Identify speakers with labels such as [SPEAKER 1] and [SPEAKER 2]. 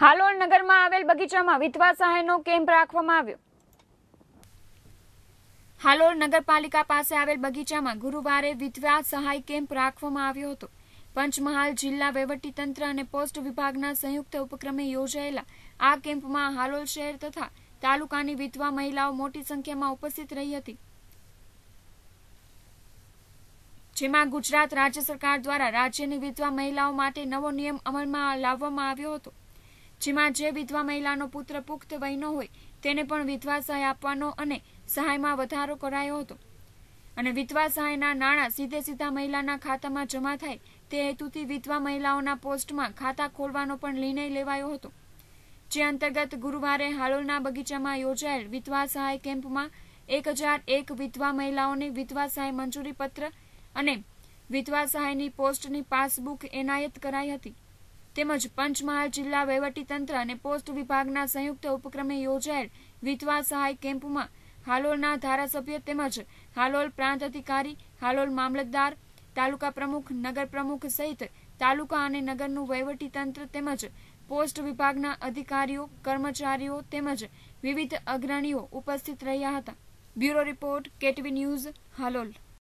[SPEAKER 1] હાલોલ નગરમાં આવેલ બગીચામાં વિધવા સહાયનો કેમ્પ રાખવામાં આવ્યો હાલોલ નગરપાલિકા પાસે આવેલ બગીચામાં ગુરુવારે વિધવા સહાય કેમ્પ રાખવામાં આવ્યો હતો પંચમહાલ જિલ્લા વહીવટીતંત્ર અને પોસ્ટ વિભાગના સંયુક્ત ઉપક્રમે યોજાયેલા આ કેમ્પમાં હાલોલ શહેર તથા તાલુકાની વિધવા મહિલાઓ મોટી સંખ્યામાં ઉપસ્થિત રહી હતી જેમાં ગુજરાત રાજ્ય સરકાર દ્વારા રાજ્યની વિધવા મહિલાઓ માટે નવો નિયમ અમલમાં લાવવામાં આવ્યો હતો જેમાં જે વિધવા મહિલાનો પુત્ર પુખ્ત વયનો હોય તેને પણ વિધવા સહાય આપવાનો અને સહાયમાં વધારો કરાયો હતો અને વિધવા સહાયના નાણાં સીધે સીધા મહિલાના ખાતામાં જમા થાય તે હેતુથી વિધવા મહિલાઓના પોસ્ટમાં ખાતા ખોલવાનો પણ નિર્ણય લેવાયો હતો જે અંતર્ગત ગુરુવારે હાલોલના બગીચામાં યોજાયેલ વિધવા સહાય કેમ્પમાં એક હજાર એક વિધવા મહિલાઓને વિધવા સહાય મંજૂરી પત્ર અને વિધવા સહાયની પોસ્ટની પાસબુક એનાયત કરાઈ હતી તેમજ પંચમહાલ જિલ્લા વહીવટીતંત્ર અને પોસ્ટ વિભાગના સંયુક્ત ઉપક્રમે યોજાયેલ વિધવા સહાય કેમ્પમાં હાલોલના ધારાસભ્ય તેમજ હાલોલ પ્રાંત અધિકારી હાલોલ મામલતદાર તાલુકા પ્રમુખ નગર પ્રમુખ સહિત તાલુકા અને નગરનું વહીવટીતંત્ર તેમજ પોસ્ટ વિભાગના અધિકારીઓ કર્મચારીઓ તેમજ વિવિધ અગ્રણીઓ ઉપસ્થિત રહ્યા હતા bureau report KTV news Halol